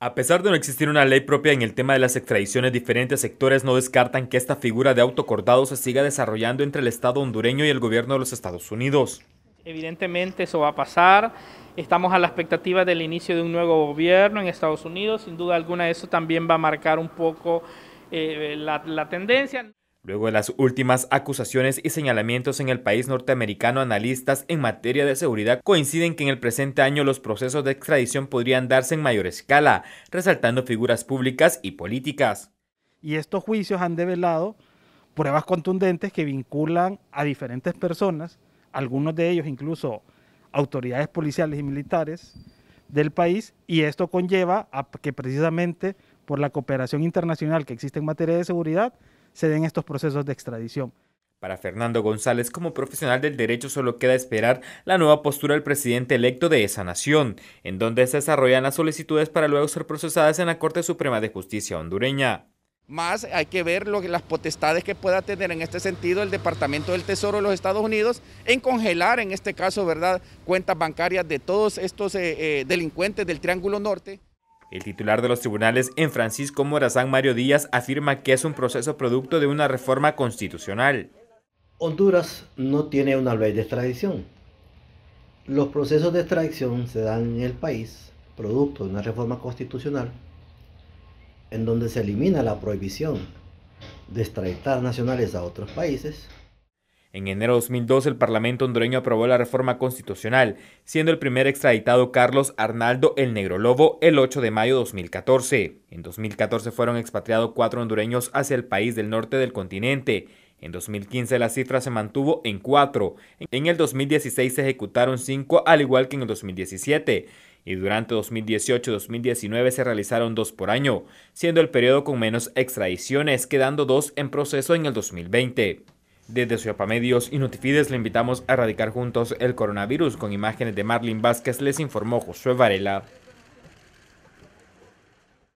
A pesar de no existir una ley propia en el tema de las extradiciones, diferentes sectores no descartan que esta figura de autocordado se siga desarrollando entre el Estado hondureño y el gobierno de los Estados Unidos. Evidentemente eso va a pasar. Estamos a la expectativa del inicio de un nuevo gobierno en Estados Unidos. Sin duda alguna eso también va a marcar un poco eh, la tendencia. Luego de las últimas acusaciones y señalamientos en el país norteamericano, analistas en materia de seguridad coinciden que en el presente año los procesos de extradición podrían darse en mayor escala, resaltando figuras públicas y políticas. Y estos juicios han develado pruebas contundentes que vinculan a diferentes personas, algunos de ellos incluso autoridades policiales y militares del país, y esto conlleva a que precisamente por la cooperación internacional que existe en materia de seguridad, se den estos procesos de extradición. Para Fernando González, como profesional del derecho, solo queda esperar la nueva postura del presidente electo de esa nación, en donde se desarrollan las solicitudes para luego ser procesadas en la Corte Suprema de Justicia hondureña. Más hay que ver lo, las potestades que pueda tener en este sentido el Departamento del Tesoro de los Estados Unidos en congelar, en este caso, ¿verdad?, cuentas bancarias de todos estos eh, eh, delincuentes del Triángulo Norte. El titular de los tribunales en Francisco Morazán, Mario Díaz, afirma que es un proceso producto de una reforma constitucional. Honduras no tiene una ley de extradición. Los procesos de extradición se dan en el país, producto de una reforma constitucional, en donde se elimina la prohibición de extraditar nacionales a otros países en enero de 2012 el Parlamento hondureño aprobó la reforma constitucional, siendo el primer extraditado Carlos Arnaldo el Negro Lobo el 8 de mayo de 2014. En 2014 fueron expatriados cuatro hondureños hacia el país del norte del continente. En 2015 la cifra se mantuvo en cuatro. En el 2016 se ejecutaron cinco, al igual que en el 2017 y durante 2018 2019 se realizaron dos por año, siendo el periodo con menos extradiciones, quedando dos en proceso en el 2020. Desde Ciudad Medios y Notifides le invitamos a erradicar juntos el coronavirus. Con imágenes de Marlin Vázquez les informó Josué Varela.